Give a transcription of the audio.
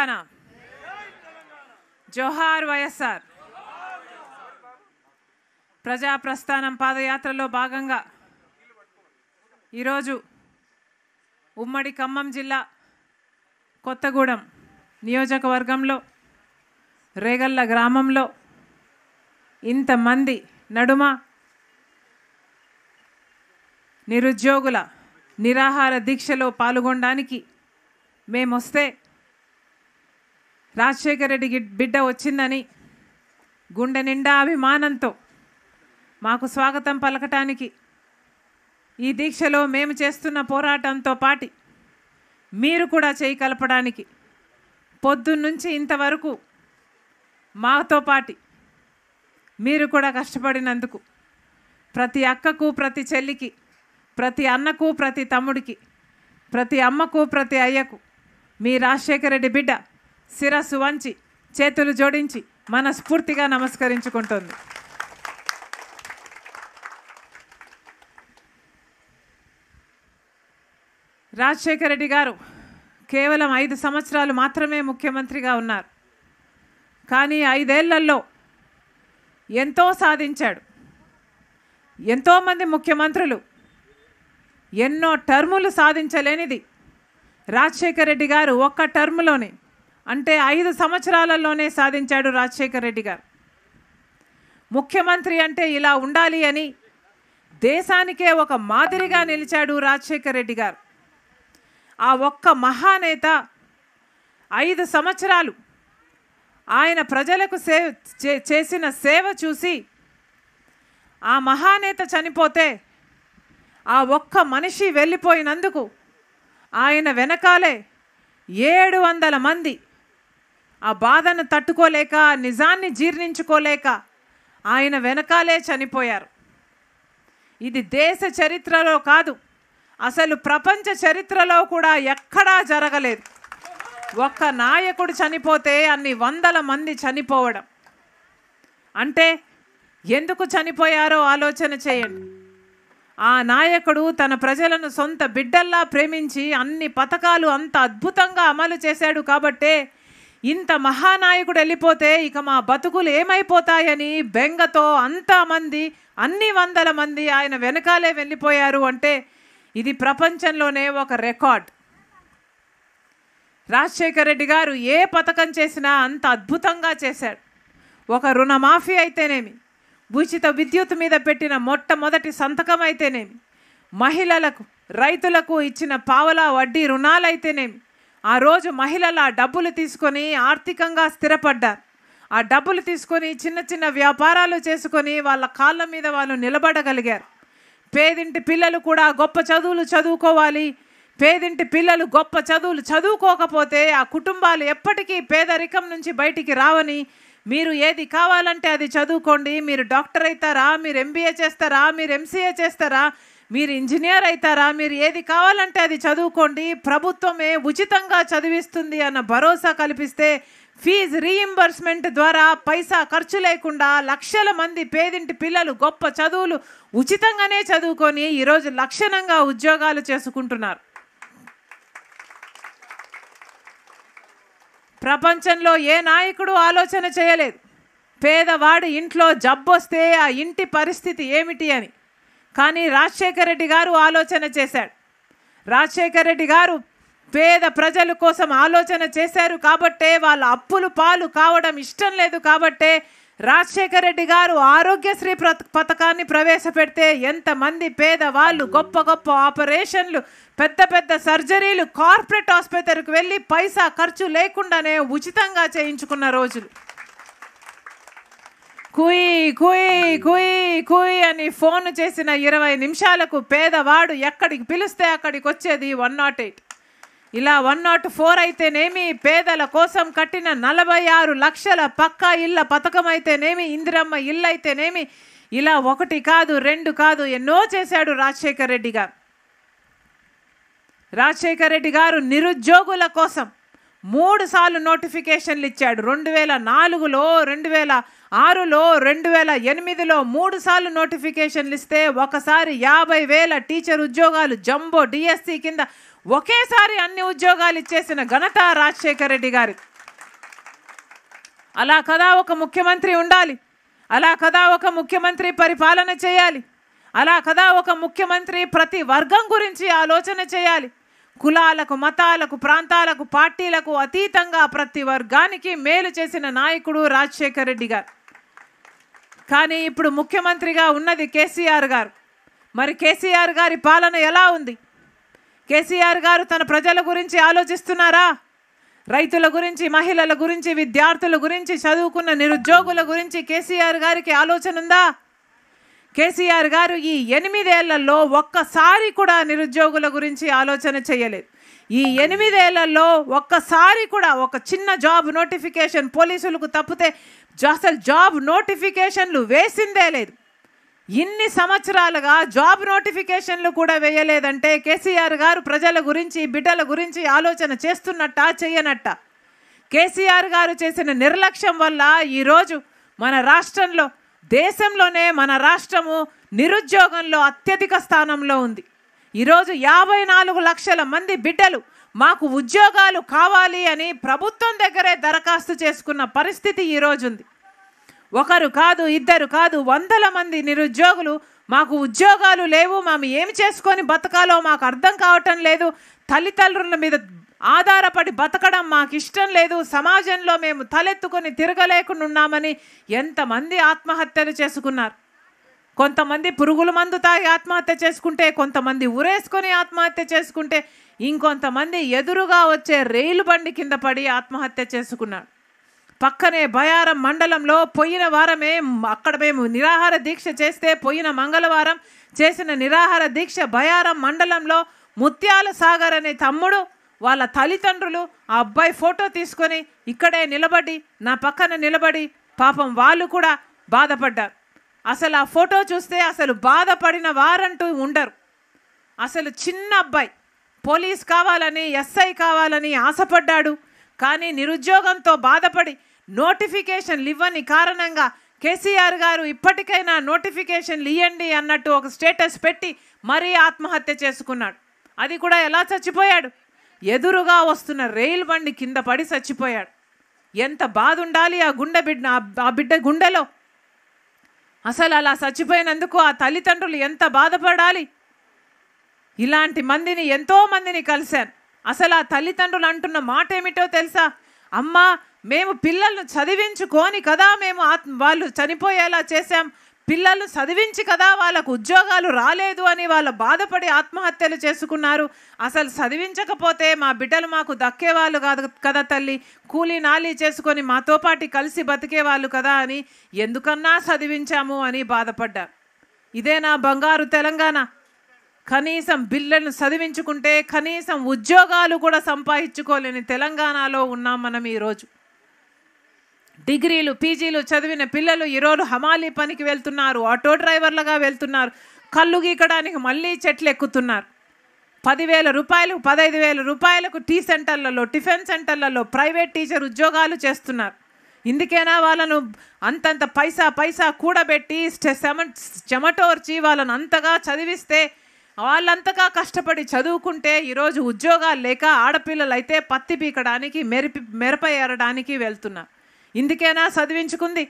తెలంగాణ జోహార్ వైఎస్ఆర్ ప్రజాప్రస్థానం పాదయాత్రలో భాగంగా ఈరోజు ఉమ్మడి ఖమ్మం జిల్లా కొత్తగూడెం నియోజకవర్గంలో రేగల్ల గ్రామంలో ఇంతమంది నడుమ నిరుద్యోగుల నిరాహార దీక్షలో పాల్గొనడానికి మేమొస్తే రాజశేఖర రెడ్డి బిడ్డ వచ్చిందని గుండె నిండా అభిమానంతో మాకు స్వాగతం పలకటానికి ఈ దీక్షలో మేము చేస్తున్న పోరాటంతో పాటి మీరు కూడా చేయి కలపడానికి పొద్దున్నుంచి ఇంతవరకు మాతో పాటి మీరు కూడా కష్టపడినందుకు ప్రతి అక్కకు ప్రతి చెల్లికి ప్రతి అన్నకు ప్రతి తమ్ముడికి ప్రతి అమ్మకు ప్రతి అయ్యకు మీ రాజశేఖర రెడ్డి బిడ్డ శిరస్సు వంచి చేతులు జోడించి మనస్ఫూర్తిగా నమస్కరించుకుంటుంది రాజశేఖర రెడ్డి గారు కేవలం ఐదు సంవత్సరాలు మాత్రమే ముఖ్యమంత్రిగా ఉన్నారు కానీ ఐదేళ్లలో ఎంతో సాధించాడు ఎంతోమంది ముఖ్యమంత్రులు ఎన్నో టర్ములు సాధించలేనిది రాజశేఖర రెడ్డి గారు ఒక్క టర్ములోనే అంటే ఐదు సంవత్సరాలలోనే సాధించాడు రాజశేఖర్ రెడ్డి గారు ముఖ్యమంత్రి అంటే ఇలా ఉండాలి అని దేశానికే ఒక మాదిరిగా నిలిచాడు రాజశేఖర్ రెడ్డి గారు ఆ ఒక్క మహానేత ఐదు సంవత్సరాలు ఆయన ప్రజలకు సేవ చేసిన సేవ చూసి ఆ మహానేత చనిపోతే ఆ ఒక్క మనిషి వెళ్ళిపోయినందుకు ఆయన వెనకాలే ఏడు వందల మంది ఆ బాధను తట్టుకోలేక నిజాన్ని జీర్ణించుకోలేక ఆయన వెనకాలే చనిపోయారు ఇది దేశ చరిత్రలో కాదు అసలు ప్రపంచ చరిత్రలో కూడా ఎక్కడా జరగలేదు ఒక్క నాయకుడు చనిపోతే అన్ని వందల మంది చనిపోవడం అంటే ఎందుకు చనిపోయారో ఆలోచన చేయండి ఆ నాయకుడు తన ప్రజలను సొంత బిడ్డల్లా ప్రేమించి అన్ని పథకాలు అంత అద్భుతంగా అమలు చేశాడు కాబట్టే ఇంత మహానాయకుడు వెళ్ళిపోతే ఇక మా బతుకులు ఏమైపోతాయని బెంగతో అంతమంది అన్ని వందల మంది ఆయన వెనకాలే వెళ్ళిపోయారు అంటే ఇది ప్రపంచంలోనే ఒక రికార్డ్ రాజశేఖర రెడ్డి గారు ఏ పథకం చేసినా అంత అద్భుతంగా చేశాడు ఒక రుణమాఫీ అయితేనేమి ఉచిత విద్యుత్ మీద పెట్టిన మొట్టమొదటి సంతకం అయితేనేమి మహిళలకు రైతులకు ఇచ్చిన పావలా వడ్డీ రుణాలైతేనేమి ఆ రోజు మహిళలు ఆ డబ్బులు తీసుకొని ఆర్థికంగా స్థిరపడ్డారు ఆ డబ్బులు తీసుకొని చిన్న చిన్న వ్యాపారాలు చేసుకొని వాళ్ళ కాళ్ళ మీద వాళ్ళు నిలబడగలిగారు పేదింటి పిల్లలు కూడా గొప్ప చదువులు చదువుకోవాలి పేదింటి పిల్లలు గొప్ప చదువులు చదువుకోకపోతే ఆ కుటుంబాలు ఎప్పటికీ పేదరికం నుంచి బయటికి రావని మీరు ఏది కావాలంటే అది చదువుకోండి మీరు డాక్టర్ అవుతారా మీరు ఎంబీఏ చేస్తారా మీరు ఎంసీఏ చేస్తారా మీరు ఇంజనీర్ అవుతారా మీరు ఏది కావాలంటే అది చదువుకోండి ప్రభుత్వమే ఉచితంగా చదివిస్తుంది అన్న భరోసా కల్పిస్తే ఫీజు రీఇంబర్స్మెంట్ ద్వారా పైసా ఖర్చు లేకుండా లక్షల మంది పేదింటి పిల్లలు గొప్ప చదువులు ఉచితంగానే చదువుకొని ఈరోజు లక్షణంగా ఉద్యోగాలు చేసుకుంటున్నారు ప్రపంచంలో ఏ నాయకుడు ఆలోచన చేయలేదు పేదవాడు ఇంట్లో జబ్బొస్తే ఆ ఇంటి పరిస్థితి ఏమిటి అని కానీ రాజశేఖర రెడ్డి గారు ఆలోచన చేశాడు రాజశేఖర రెడ్డి గారు పేద ప్రజల కోసం ఆలోచన చేశారు కాబట్టే వాళ్ళ అప్పులు పాలు కావడం ఇష్టం లేదు కాబట్టే రాజశేఖర రెడ్డి గారు ఆరోగ్యశ్రీ పథకాన్ని ప్రవేశపెడితే ఎంతమంది పేదవాళ్ళు గొప్ప గొప్ప ఆపరేషన్లు పెద్ద పెద్ద సర్జరీలు కార్పొరేట్ ఆసుపత్రికి వెళ్ళి పైసా ఖర్చు లేకుండానే ఉచితంగా చేయించుకున్న రోజులు కుయ్ కుయ్ కుయ్ కుయ్ అని ఫోన్ చేసిన ఇరవై నిమిషాలకు పేదవాడు ఎక్కడికి పిలిస్తే అక్కడికి వచ్చేది వన్ నాట్ ఎయిట్ ఇలా వన్ నాట్ ఫోర్ అయితేనేమి పేదల కోసం కట్టిన నలభై ఆరు లక్షల పక్కా ఇళ్ళ పథకం అయితేనేమి ఇందిరమ్మ ఇల్లు అయితేనేమి ఇలా ఒకటి కాదు రెండు కాదు ఎన్నో చేశాడు రాజశేఖర్ రెడ్డి గారు రాజశేఖర్ రెడ్డి గారు నిరుద్యోగుల కోసం మూడు సార్లు నోటిఫికేషన్లు ఇచ్చాడు రెండు వేల నాలుగులో రెండు వేల ఆరులో రెండు వేల ఎనిమిదిలో మూడు సార్లు నోటిఫికేషన్లు ఇస్తే ఒకసారి యాభై వేల టీచర్ ఉద్యోగాలు జంబో డిఎస్సి కింద ఒకేసారి అన్ని ఉద్యోగాలు ఇచ్చేసిన ఘనత రాజశేఖర రెడ్డి గారి అలా కదా ఒక ముఖ్యమంత్రి ఉండాలి అలా కదా ఒక ముఖ్యమంత్రి పరిపాలన చేయాలి అలా కదా ఒక ముఖ్యమంత్రి ప్రతి వర్గం గురించి ఆలోచన చేయాలి కులాలకు మతాలకు ప్రాంతాలకు పార్టీలకు అతీతంగా ప్రతి వర్గానికి మేలు చేసిన నాయకుడు రాజశేఖర్ రెడ్డి గారు కానీ ఇప్పుడు ముఖ్యమంత్రిగా ఉన్నది కేసీఆర్ గారు మరి కేసీఆర్ గారి పాలన ఎలా ఉంది కేసీఆర్ గారు తన ప్రజల గురించి ఆలోచిస్తున్నారా రైతుల గురించి మహిళల గురించి విద్యార్థుల గురించి చదువుకున్న నిరుద్యోగుల గురించి కేసీఆర్ గారికి ఆలోచన ఉందా కేసీఆర్ గారు ఈ ఎనిమిదేళ్లలో ఒక్కసారి కూడా నిరుద్యోగుల గురించి ఆలోచన చేయలేదు ఈ ఎనిమిదేళ్లలో ఒక్కసారి కూడా ఒక చిన్న జాబ్ నోటిఫికేషన్ పోలీసులకు తప్పితే అసలు జాబ్ నోటిఫికేషన్లు వేసిందే లేదు ఇన్ని సంవత్సరాలుగా జాబ్ నోటిఫికేషన్లు కూడా వేయలేదంటే కేసీఆర్ గారు ప్రజల గురించి బిడ్డల గురించి ఆలోచన చేస్తున్నట్ట చేయనట్ట కేసీఆర్ గారు చేసిన నిర్లక్ష్యం వల్ల ఈరోజు మన రాష్ట్రంలో దేశంలోనే మన రాష్ట్రము నిరుద్యోగంలో అత్యధిక స్థానంలో ఉంది ఈరోజు యాభై నాలుగు లక్షల మంది బిడ్డలు మాకు ఉద్యోగాలు కావాలి అని ప్రభుత్వం దగ్గరే దరఖాస్తు చేసుకున్న పరిస్థితి ఈరోజు ఉంది ఒకరు కాదు ఇద్దరు కాదు వందల మంది నిరుద్యోగులు మాకు ఉద్యోగాలు లేవు మేము ఏమి చేసుకొని బతకాలో మాకు అర్థం కావటం లేదు తల్లిదండ్రుల మీద ఆధారపడి బతకడం మాకు ఇష్టం లేదు సమాజంలో మేము తలెత్తుకొని తిరగలేకుండా ఉన్నామని ఎంతమంది ఆత్మహత్యలు చేసుకున్నారు కొంతమంది పురుగుల మందు తాగి ఆత్మహత్య చేసుకుంటే కొంతమంది ఉరేసుకొని ఆత్మహత్య చేసుకుంటే ఇంకొంతమంది ఎదురుగా వచ్చే రైలు బండి కింద పడి ఆత్మహత్య చేసుకున్నాడు పక్కనే బయారం మండలంలో పోయిన వారమే అక్కడ మేము నిరాహార దీక్ష చేస్తే పోయిన మంగళవారం చేసిన నిరాహార దీక్ష బయారం మండలంలో ముత్యాల సాగర్ అనే తమ్ముడు వాళ్ళ తల్లిదండ్రులు ఆ అబ్బాయి ఫోటో తీసుకొని ఇక్కడే నిలబడి నా పక్కన నిలబడి పాపం వాళ్ళు కూడా బాధపడ్డారు అసలు ఆ ఫోటో చూస్తే అసలు బాధపడిన వారంటూ ఉండరు అసలు చిన్న అబ్బాయి పోలీస్ కావాలని ఎస్ఐ కావాలని ఆశపడ్డాడు కానీ నిరుద్యోగంతో బాధపడి నోటిఫికేషన్లు ఇవ్వని కారణంగా కేసీఆర్ గారు ఇప్పటికైనా నోటిఫికేషన్లు ఇవ్వండి అన్నట్టు ఒక స్టేటస్ పెట్టి మరీ ఆత్మహత్య చేసుకున్నాడు అది కూడా ఎలా చచ్చిపోయాడు ఎదురుగా వస్తున్న రైలు బండి కింద పడి చచ్చిపోయాడు ఎంత బాధ ఉండాలి ఆ గుండె బిడ్డ ఆ బిడ్డ గుండెలో అసలు అలా చచ్చిపోయినందుకు ఆ తల్లిదండ్రులు ఎంత బాధపడాలి ఇలాంటి మందిని ఎంతో మందిని కలిశాను అసలు ఆ తల్లిదండ్రులు అంటున్న మాట ఏమిటో తెలుసా అమ్మ మేము పిల్లలను చదివించుకొని కదా మేము ఆత్మ వాళ్ళు చనిపోయేలా చేశాం పిల్లలు చదివించి కదా వాళ్ళకు ఉద్యోగాలు రాలేదు అని వాళ్ళు బాధపడి ఆత్మహత్యలు చేసుకున్నారు అసలు చదివించకపోతే మా బిడ్డలు మాకు దక్కేవాళ్ళు కాదు కదా తల్లి కూలి నాలి చేసుకొని మాతో పాటు కలిసి బతికేవాళ్ళు కదా అని ఎందుకన్నా చదివించాము అని బాధపడ్డా ఇదే నా బంగారు తెలంగాణ కనీసం బిల్లను చదివించుకుంటే కనీసం ఉద్యోగాలు కూడా సంపాదించుకోలేని తెలంగాణలో ఉన్నాం మనం ఈరోజు డిగ్రీలు పీజీలు చదివిన పిల్లలు ఈరోజు హమాలీ పనికి వెళ్తున్నారు ఆటో డ్రైవర్లుగా వెళ్తున్నారు కళ్ళు గీకడానికి మళ్ళీ చెట్లు ఎక్కుతున్నారు పదివేల రూపాయలు పదహైదు వేల రూపాయలకు టీ సెంటర్లలో టిఫిన్ సెంటర్లలో ప్రైవేట్ టీచర్ ఉద్యోగాలు చేస్తున్నారు ఇందుకైనా వాళ్ళను అంతంత పైసా పైసా కూడబెట్టి చెమటోర్చి వాళ్ళను అంతగా చదివిస్తే వాళ్ళంతగా కష్టపడి చదువుకుంటే ఈరోజు ఉద్యోగాలు లేక ఆడపిల్లలు అయితే పత్తి పీకడానికి మెరిపి మెరప ఏరడానికి వెళ్తున్నారు ఇందుకేనా చదివించుకుంది